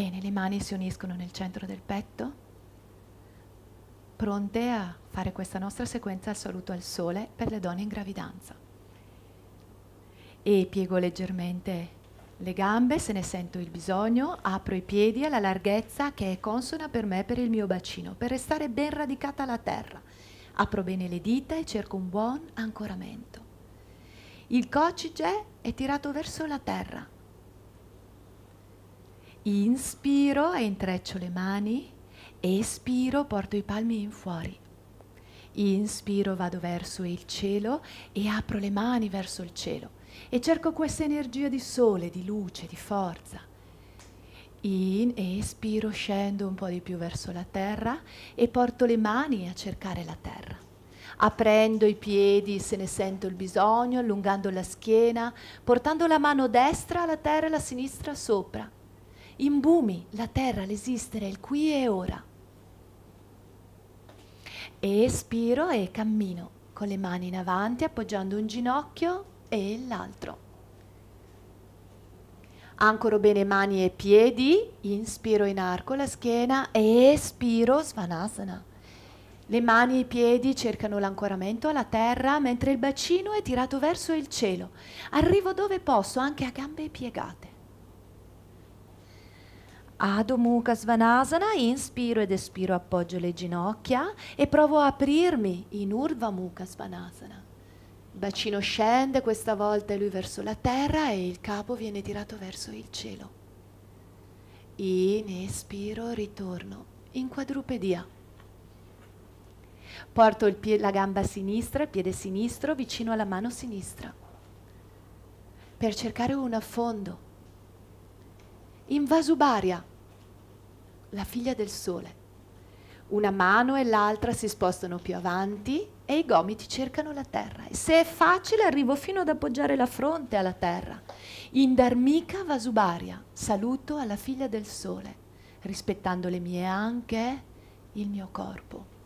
Bene, le mani si uniscono nel centro del petto, pronte a fare questa nostra sequenza al saluto al sole per le donne in gravidanza. E piego leggermente le gambe se ne sento il bisogno, apro i piedi alla larghezza che è consona per me per il mio bacino, per restare ben radicata alla terra. Apro bene le dita e cerco un buon ancoramento. Il cocige è tirato verso la terra, Inspiro e intreccio le mani, espiro, porto i palmi in fuori. Inspiro, vado verso il cielo e apro le mani verso il cielo e cerco questa energia di sole, di luce, di forza. In, espiro, scendo un po' di più verso la terra e porto le mani a cercare la terra. Aprendo i piedi se ne sento il bisogno, allungando la schiena, portando la mano destra alla terra e la sinistra sopra imbumi la terra, l'esistere, il qui e ora. espiro e cammino con le mani in avanti appoggiando un ginocchio e l'altro. Ancoro bene mani e piedi, inspiro in arco la schiena e espiro svanasana. Le mani e i piedi cercano l'ancoramento alla terra mentre il bacino è tirato verso il cielo. Arrivo dove posso, anche a gambe piegate. Ado Mukha Svanasana, inspiro ed espiro, appoggio le ginocchia e provo a aprirmi in Urva Mukha Svanasana. Il bacino scende questa volta lui verso la terra e il capo viene tirato verso il cielo. In ritorno in quadrupedia. Porto pie- la gamba sinistra, il piede sinistro vicino alla mano sinistra per cercare un affondo in Vasubaria, la figlia del sole. Una mano e l'altra si spostano più avanti e i gomiti cercano la terra. E se è facile arrivo fino ad appoggiare la fronte alla terra. In Darmica Vasubaria, saluto alla figlia del sole, rispettando le mie anche il mio corpo.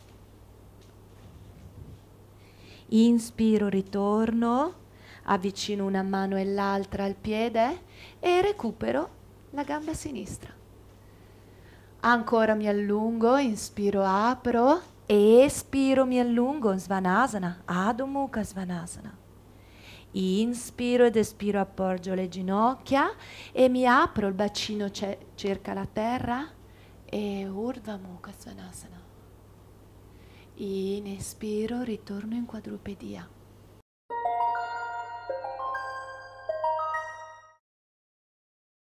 Inspiro, ritorno, avvicino una mano e l'altra al piede e recupero la gamba sinistra. Ancora mi allungo, inspiro, apro, espiro, mi allungo, svanasana, Adho Mukha Svanasana. Inspiro ed espiro, appoggio le ginocchia e mi apro, il bacino ce- cerca la terra e Urdhva Mukha Svanasana. Inspiro, ritorno in quadrupedia.